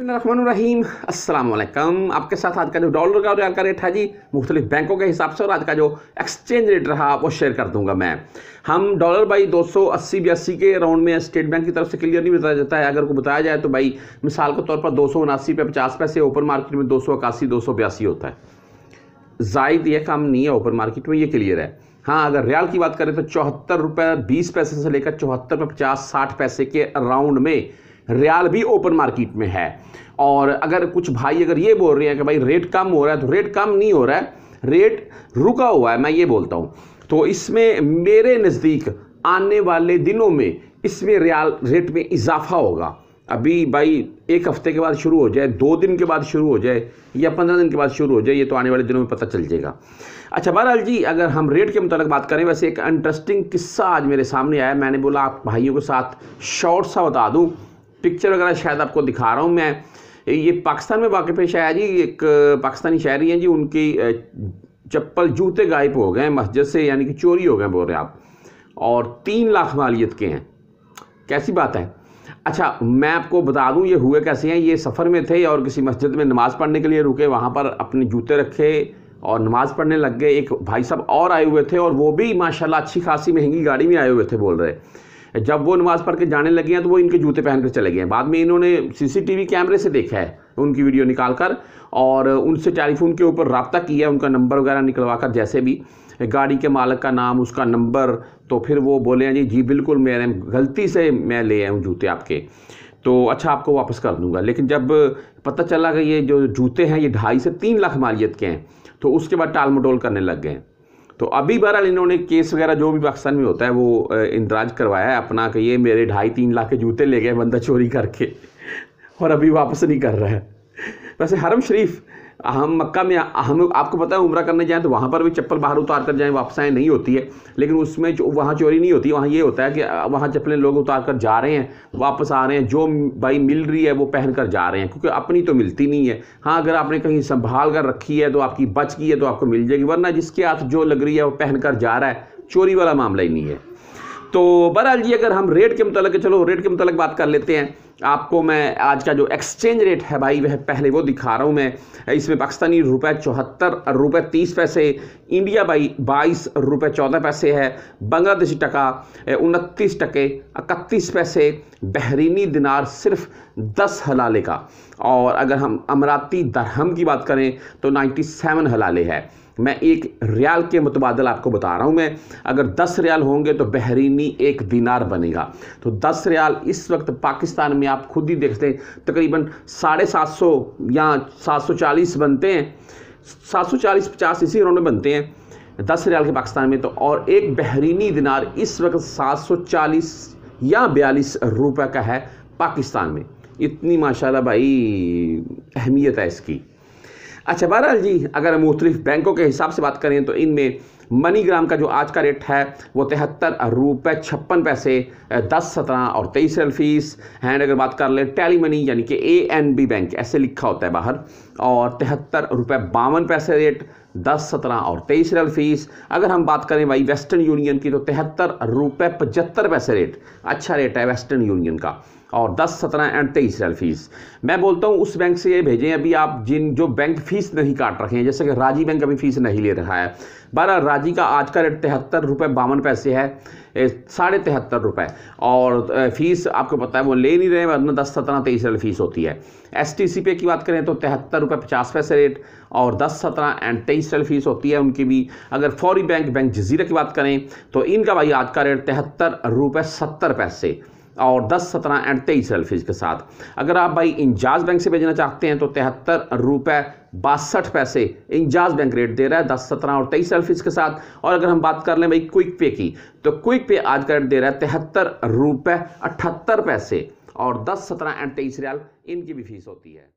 रहीम अस्सलाम वालेकुम आपके साथ आज का जो डॉलर का रियाल का रेट है जी मुख्तलिफ बैंकों के हिसाब से और आज का जो एक्सचेंज रेट रहा वो शेयर कर दूंगा मैं हम डॉलर भाई दो सौ अस्सी बयासी के राउंड में स्टेट बैंक की तरफ से क्लियर नहीं बताया जाता है अगर को बताया जाए तो भाई मिसाल के तौर पर दो सौ उनासी पे पचास पैसे ओपन मार्केट में दो सौ इक्यासी दो सौ बयासी होता है जायद ये काम नहीं है ओपन मार्केट में ये क्लियर है हाँ अगर रियाल की बात करें तो चौहत्तर रुपये बीस पैसे से लेकर चौहत्तर पे पचास साठ पैसे के राउंड में रियाल भी ओपन मार्केट में है और अगर कुछ भाई अगर ये बोल रहे हैं कि भाई रेट कम हो रहा है तो रेट कम नहीं हो रहा है रेट रुका हुआ है मैं ये बोलता हूँ तो इसमें मेरे नज़दीक आने वाले दिनों में इसमें रियाल रेट में इजाफा होगा अभी भाई एक हफ्ते के बाद शुरू हो जाए दो दिन के बाद शुरू हो जाए या पंद्रह दिन के बाद शुरू हो जाए ये तो आने वाले दिनों में पता चल जाएगा अच्छा बहरहाल जी अगर हम रेट के मुताबिक बात करें वैसे एक इंटरेस्टिंग किस्सा आज मेरे सामने आया मैंने बोला आप भाइयों के साथ शॉर्ट सा बता दूँ पिक्चर वगैरह शायद आपको दिखा रहा हूँ मैं ये पाकिस्तान में वाकई पेश आया जी एक पाकिस्तानी शहरी हैं जी उनकी चप्पल जूते गायब हो गए मस्जिद से यानी कि चोरी हो गए बोल रहे आप और तीन लाख मालियत के हैं कैसी बात है अच्छा मैं आपको बता दूं ये हुए कैसे हैं ये सफ़र में थे और किसी मस्जिद में नमाज़ पढ़ने के लिए रुके वहाँ पर अपने जूते रखे और नमाज़ पढ़ने लग गए एक भाई साहब और आए हुए थे और वो भी माशाल्लाह अच्छी खासी महंगी गाड़ी में आए हुए थे बोल रहे जब वो नमाज़ पढ़ के जाने लगे हैं तो वो इनके जूते पहन कर चले गए हैं बाद में इन्होंने सीसीटीवी कैमरे से देखा है उनकी वीडियो निकाल कर और उनसे टेलीफोन के ऊपर रबता किया उनका नंबर वगैरह निकलवा कर जैसे भी गाड़ी के मालक का नाम उसका नंबर तो फिर वो बोले हैं जी जी बिल्कुल मेरे गलती से मैं ले आया हूँ जूते आपके तो अच्छा आपको वापस कर दूंगा लेकिन जब पता चला कि ये जो जूते हैं ये ढाई से तीन लाख मालियत के हैं तो उसके बाद टाल मटोल करने लग गए तो अभी बहरहाल इन्होंने केस वगैरह जो भी पाकिस्तान में होता है वो इंदराज करवाया है अपना कि ये मेरे ढाई तीन लाख के जूते ले गए बंदा चोरी करके और अभी वापस नहीं कर रहा है वैसे हरम शरीफ हम मक्का में हम आपको पता है उम्र करने जाएँ तो वहाँ पर भी चप्पल बाहर उतार कर जाएँ वापस आए नहीं होती है लेकिन उसमें जो वहाँ चोरी नहीं होती वहाँ ये होता है कि वहाँ चप्पलें लोग उतार कर जा रहे हैं वापस आ रहे हैं जो भाई मिल रही है वो पहन कर जा रहे हैं क्योंकि अपनी तो मिलती नहीं है हाँ अगर आपने कहीं संभाल कर रखी है तो आपकी बच की है तो आपको मिल जाएगी वरना जिसके हाथ जो लग रही है वो पहन कर जा रहा है चोरी वाला मामला ही नहीं है तो बहरहाल जी अगर हम रेट के मुतल चलो रेट के मतलब बात कर लेते हैं आपको मैं आज का जो एक्सचेंज रेट है भाई वह पहले वो दिखा रहा हूँ मैं इसमें पाकिस्तानी रुपए चौहत्तर रुपए तीस पैसे इंडिया भाई बाईस रुपए चौदह पैसे है बांग्लादेशी टका उनतीस टके इकतीस पैसे बहरीनी दिनार सिर्फ दस हलाले का और अगर हम अमराती दरहम की बात करें तो नाइन्टी सेवन हलाले है मैं एक रियाल के मुतबादल आपको बता रहा हूँ मैं अगर दस रियाल होंगे तो बहरीनी एक दिनार बनेगा तो दस रियाल इस वक्त पाकिस्तान में आप खुद ही देखते हैं तकरीबन साढ़े सात सौ या सात सौ चालीस बनते हैं सात सौ चालीस पचास इसी राउंड में बनते हैं दस रियाल के पाकिस्तान में तो और एक बहरीनी दिनार इस वक्त सात सौ चालीस या बयालीस रुपये का है पाकिस्तान में इतनी माशाल्लाह भाई अहमियत है इसकी अच्छा बहरहाल जी अगर हम मुख्तलिफ बैंकों के हिसाब से बात करें तो इनमें मनीग्राम का जो आज का रेट है वो तिहत्तर रुपये छप्पन पैसे दस सत्रह और तेईस रेल फीस एंड अगर बात कर लें टेली मनी यानी कि ए एन बी बैंक ऐसे लिखा होता है बाहर और तिहत्तर रुपये बावन पैसे रेट दस सत्रह और तेईस रियल फीस अगर हम बात करें भाई वेस्टर्न यूनियन की तो तिहत्तर रुपये पचहत्तर पैसे रेट अच्छा रेट है वेस्टर्न यूनियन का और दस सत्रह एंड तेईस रियल फीस मैं बोलता हूँ उस बैंक से ये भेजें अभी आप जिन जो बैंक फीस नहीं काट रखे हैं जैसे कि राजी बैंक अभी फीस नहीं ले रहा है बारह राजी का आज का रेट तिहत्तर रुपये बावन पैसे है साढ़े तिहत्तर रुपये और फीस आपको पता है वो ले नहीं रहे वरना दस सत्रह तेईस रियल फीस होती है एस टी सी पे की बात करें तो तिहत्तर रुपये पचास पैसे रेट और 10 17 एंड तेईस सेल फीस होती है उनकी भी अगर फौरी बैंक बैंक जजीरा की बात करें तो इनका भाई आज का रेट तिहत्तर रुपये सत्तर पैसे और 10 17 एंड तेईस सेल फीस के साथ अगर आप भाई इंजाज बैंक से भेजना चाहते हैं तो तिहत्तर रुपये बासठ पैसे इंजाज बैंक रेट दे रहा है दस सत्रह और तेईस फीस के साथ और अगर हम बात कर लें भाई क्विक पे की तो क्विक पे आज का रेट दे रहा है तिहत्तर रुपये अठहत्तर पैसे और दस सत्रह एंड तेईस रियाल इनकी भी फीस होती है